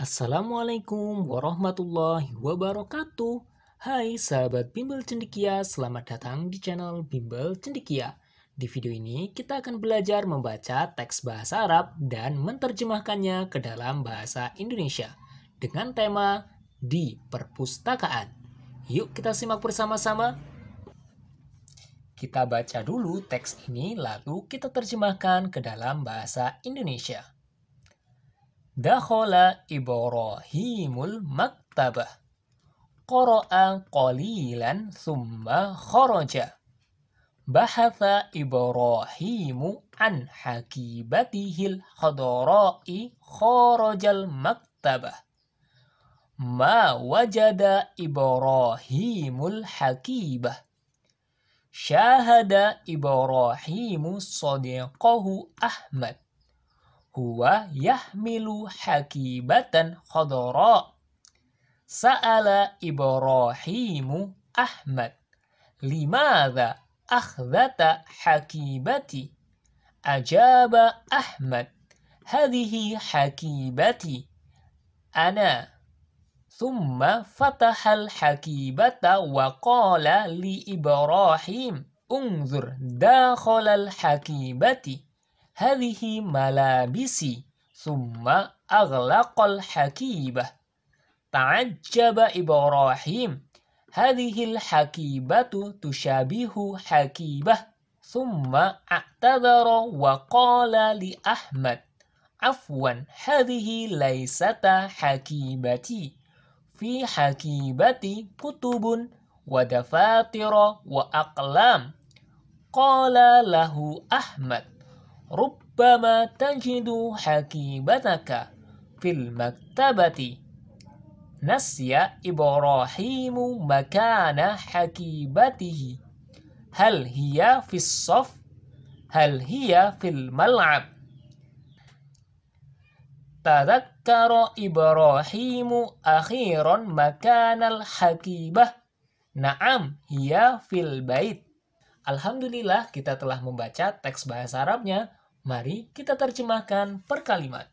Assalamualaikum warahmatullahi wabarakatuh. Hai sahabat Bimbel Cendikia, selamat datang di channel Bimbel Cendikia. Di video ini kita akan belajar membaca teks bahasa Arab dan menerjemahkannya ke dalam bahasa Indonesia dengan tema di perpustakaan. Yuk kita simak bersama-sama. Kita baca dulu teks ini lalu kita terjemahkan ke dalam bahasa Indonesia. Dakhala Ibrahimul maktabah. Qara'a qalilan thumma kharaja. Bahatha Ibrahimu an hakibatihil khadara'i kharajal maktabah. Ma wajada Ibrahimul hakibah. Syahada Ibrahimu sadiqahu Ahmad. هو يحمل حكيبة خضراء سأل إبراهيم أحمد لماذا أخذت حكيبتي؟ أجاب أحمد هذه حكيبتي أنا ثم فتح الحكيبة وقال لإبراهيم انظر داخل الحكيبة هذه ملابسي ثم أغلق الحكيبة تعجب إبراهيم هذه الحكيبة تشابه حكيبة ثم اعتذر وقال لأحمد عفوا هذه ليست حكيبتي في حكيبتي كتب ودفاتر وأقلام قال له أحمد Rubbama tajidu hakibataka fil maktabati Nasya Ibrahimu makana hakibatihi Hal hiya fis sof Hal hiya fil mal'ab Tadakkara Ibrahimu akhiran makanal hakibah Naam hiya fil bait Alhamdulillah kita telah membaca teks bahasa Arabnya Mari kita terjemahkan per kalimat.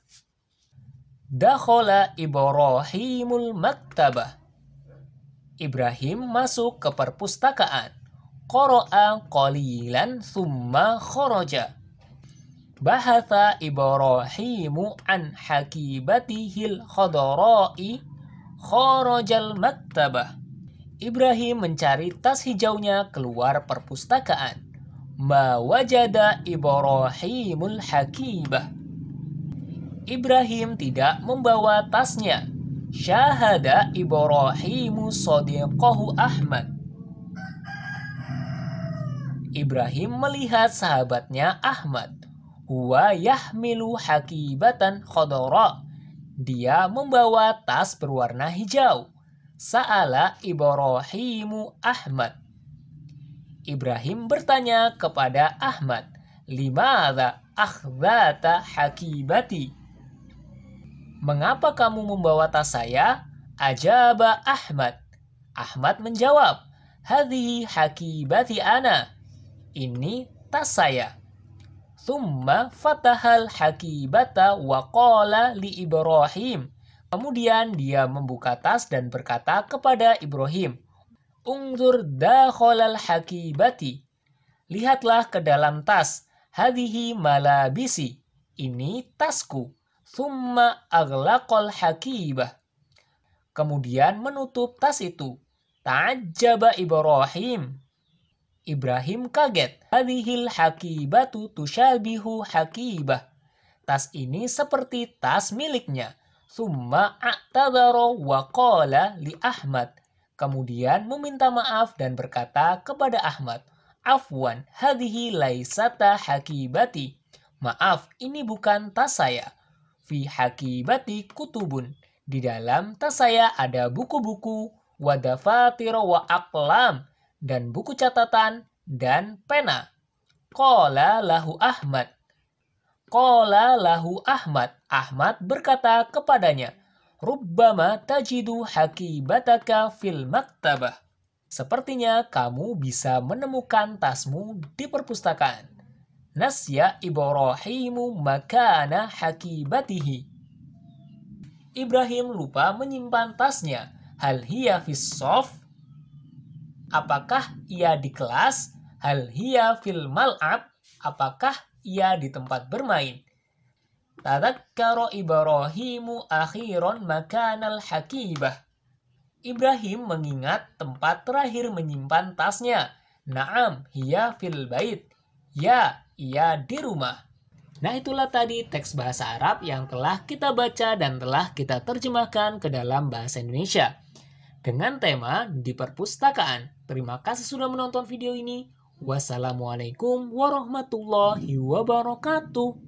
Dakhola Ibrahimul maktabah. Ibrahim masuk ke perpustakaan. Qara'a qalilan thumma kharaja. Bahasa Ibrahimu an hakibatihil khadara'i kharajal maktabah. Ibrahim mencari tas hijaunya keluar perpustakaan ma wajada Ibrahimul Hakibah. Ibrahim tidak membawa tasnya. Syahada Ibrahimu Sodiqahu Ahmad. Ibrahim melihat sahabatnya Ahmad. Huwa yahmilu hakibatan khodoro. Dia membawa tas berwarna hijau. Sa'ala Ibrahimu Ahmad. Ibrahim bertanya kepada Ahmad, Limada akhbata hakibati? Mengapa kamu membawa tas saya? Ajaba Ahmad. Ahmad menjawab, Hadhi hakibati ana. Ini tas saya. Thumma fatahal hakibata wa qala li Ibrahim. Kemudian dia membuka tas dan berkata kepada Ibrahim, Ungzur dakhalal hakibati. Lihatlah ke dalam tas. Hadihi malabisi. Ini tasku. Thumma aglaqal hakibah. Kemudian menutup tas itu. Ta'ajjaba Ibrahim. Ibrahim kaget. Hadihil hakibatu tushabihu hakibah. Tas ini seperti tas miliknya. Summa a'tadaro wa qala li Ahmad. Kemudian meminta maaf dan berkata kepada Ahmad, Afwan, sata laisata hakibati. Maaf, ini bukan tas saya. Fi hakibati kutubun. Di dalam tas saya ada buku-buku, wadafatiro wa aklam dan buku catatan, dan pena. Kola lahu Ahmad. Kola lahu Ahmad. Ahmad berkata kepadanya, Rubbama tajidu hakibataka fil maktabah. Sepertinya kamu bisa menemukan tasmu di perpustakaan. Nasya Ibrahimu makana hakibatihi. Ibrahim lupa menyimpan tasnya. Hal hiya fis Apakah ia di kelas? Hal hiya fil mal'ab? Apakah ia di tempat bermain? Tadakkaru Ibrahimu akhiron makanal hakibah. Ibrahim mengingat tempat terakhir menyimpan tasnya. Naam, hiya fil bait. Ya, ia di rumah. Nah itulah tadi teks bahasa Arab yang telah kita baca dan telah kita terjemahkan ke dalam bahasa Indonesia. Dengan tema di perpustakaan. Terima kasih sudah menonton video ini. Wassalamualaikum warahmatullahi wabarakatuh.